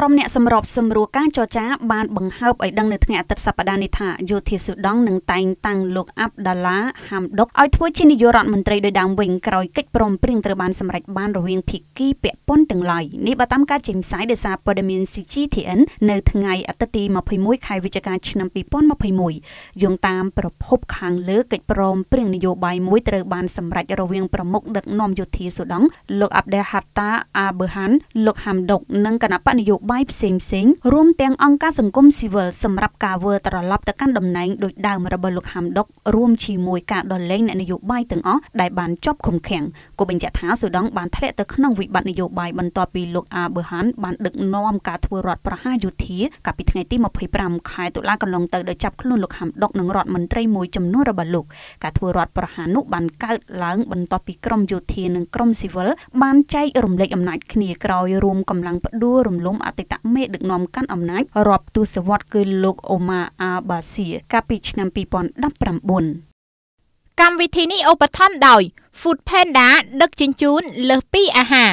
ក្រុមអ្នកសម្របសម្រួលការចរចាបានបង្ហើបឲ្យដឹងនៅថ្ងៃអាទិត្យសប្តាហ៍នេះថាយោធាស៊ូដង់នឹងតែងតាំងលោកអាប់ដាឡាហាំដុកឲ្យធ្វើជានាយករដ្ឋមន្ត្រីដោយដើមវិញក្រោយកិច្ចព្រមព្រៀងត្រូវបានសម្រេចបានរវាងភាគីពាក់ព័ន្ធទាំងឡាយនេះបើតាមការចេញផ្សាយដោយសារព័ត៌មាន CGTN នៅថ្ងៃអាទិត្យទី21ខែវិច្ឆិកាឆ្នាំ2021យោងតាមប្រភពខាងលើកិច្ចព្រមព្រៀងនយោបាយមួយត្រូវបានសម្រេចរវាងប្រមុខដឹកនាំយោធាស៊ូដង់លោកអាប់ដេហាត់តាអាប៊ឺហានលោកហាំដុកនិងគណៈបកនយោបាយផ្សេងផ្សេងរួមទាំងអង្គការសង្គមស៊ីវិលសម្រាប់ការវិលត្រឡប់ទៅកាន់តំណែងដោយដើមរបស់លោកហាំដុករួមជាមួយការដលែងអ្នកនយោបាយទាំងអស់ដែលបានជាប់ឃុំឃាំងគូបញ្ជាក់ថាស៊ូដង់បានធ្លាក់ទៅក្នុងវិបត្តិនយោបាយបន្ទាប់ពីលោកអាប៊ឺហានបានដឹកនាំការធ្វើរដ្ឋប្រហារយោធាកាលពីថ្ងៃទី25ខែតុលាកន្លងទៅដោយចាប់ខ្លួនលោកហាំដុកនិងរដ្ឋមន្ត្រីមួយចំនួនរបស់លោក ការធ្វើរដ្ឋប្រហារនោះបានកើតឡើងបន្ទាប់ពីក្រមយោធានិងក្រមស៊ីវិលបានចែករំលែកអំណាចគ្នាក្រោយរួមកម្លាំងផ្ដួលរំលំអតីតមេដឹកនាំកាន់អំណាចរាប់ទសវត្សរ៍គឺលោកអូម៉ាអាបាស៊ីកាលពីឆ្នាំ2019កម្មវិធីនេះឧបត្ថម្ភដោយ Food Panda ដឹកជញ្ជូនលើសពីអាហារ